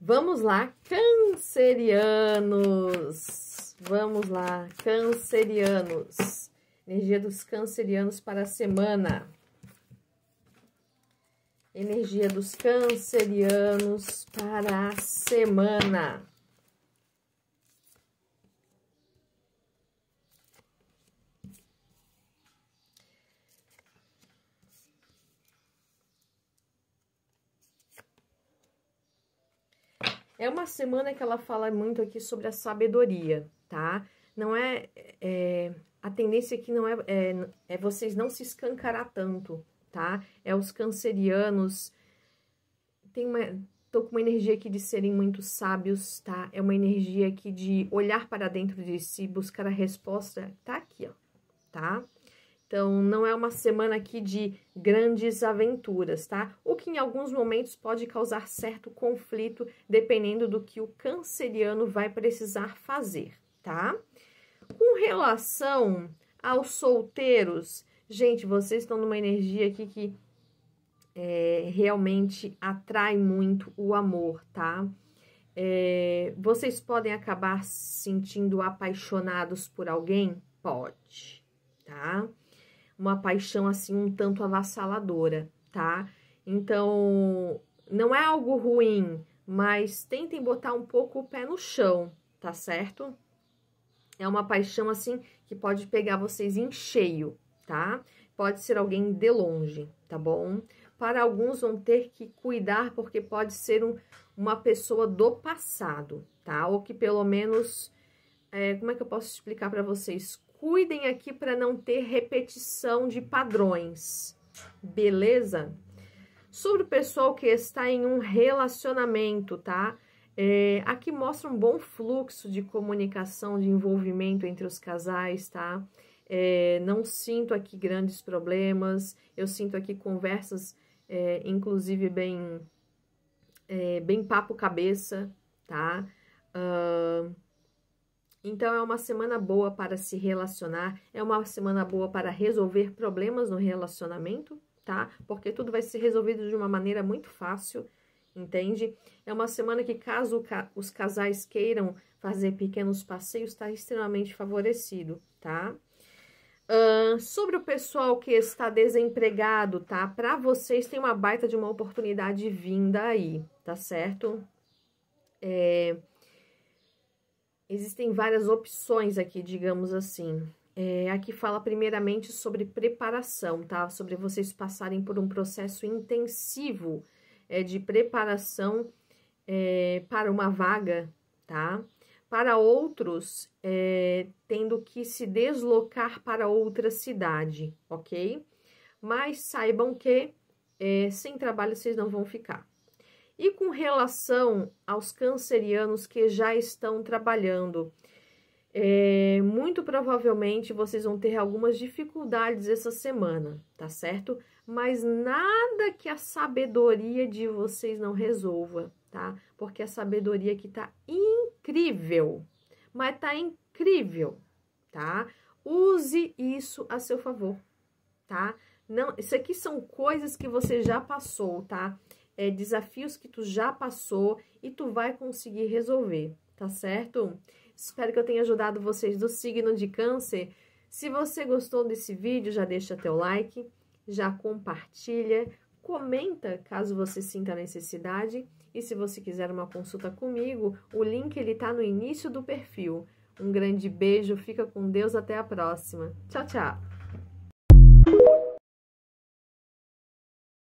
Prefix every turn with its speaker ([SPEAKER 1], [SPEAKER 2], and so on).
[SPEAKER 1] Vamos lá, cancerianos! Vamos lá, cancerianos! Energia dos cancerianos para a semana. Energia dos cancerianos para a semana. É uma semana que ela fala muito aqui sobre a sabedoria, tá? Não é... é a tendência aqui não é, é, é vocês não se escancarar tanto, tá? É os cancerianos... Tem uma, tô com uma energia aqui de serem muito sábios, tá? É uma energia aqui de olhar para dentro de si, buscar a resposta. Tá aqui, ó, tá? Então, não é uma semana aqui de grandes aventuras, tá? O que em alguns momentos pode causar certo conflito, dependendo do que o canceriano vai precisar fazer, tá? Com relação aos solteiros, gente, vocês estão numa energia aqui que é, realmente atrai muito o amor, tá? É, vocês podem acabar se sentindo apaixonados por alguém? Pode, tá? uma paixão assim um tanto avassaladora, tá? Então, não é algo ruim, mas tentem botar um pouco o pé no chão, tá certo? É uma paixão assim que pode pegar vocês em cheio, tá? Pode ser alguém de longe, tá bom? Para alguns vão ter que cuidar porque pode ser um, uma pessoa do passado, tá? Ou que pelo menos é, como é que eu posso explicar para vocês? Cuidem aqui para não ter repetição de padrões, beleza? Sobre o pessoal que está em um relacionamento, tá? É, aqui mostra um bom fluxo de comunicação, de envolvimento entre os casais, tá? É, não sinto aqui grandes problemas, eu sinto aqui conversas, é, inclusive, bem, é, bem papo cabeça, tá? Uh, então, é uma semana boa para se relacionar, é uma semana boa para resolver problemas no relacionamento, tá? Porque tudo vai ser resolvido de uma maneira muito fácil, entende? É uma semana que, caso os casais queiram fazer pequenos passeios, está extremamente favorecido, tá? Uh, sobre o pessoal que está desempregado, tá? Para vocês tem uma baita de uma oportunidade vinda aí, tá certo? É, Existem várias opções aqui, digamos assim. É, aqui fala primeiramente sobre preparação, tá? Sobre vocês passarem por um processo intensivo é, de preparação é, para uma vaga, tá? Para outros, é, tendo que se deslocar para outra cidade, ok? Mas saibam que é, sem trabalho vocês não vão ficar, e com relação aos cancerianos que já estão trabalhando, é, muito provavelmente vocês vão ter algumas dificuldades essa semana, tá certo? Mas nada que a sabedoria de vocês não resolva, tá? Porque a sabedoria aqui tá incrível, mas tá incrível, tá? Use isso a seu favor, tá? Não, isso aqui são coisas que você já passou, tá? é, desafios que tu já passou e tu vai conseguir resolver, tá certo? Espero que eu tenha ajudado vocês do signo de câncer. Se você gostou desse vídeo, já deixa teu like, já compartilha, comenta caso você sinta necessidade e se você quiser uma consulta comigo, o link ele tá no início do perfil. Um grande beijo, fica com Deus, até a próxima. Tchau, tchau!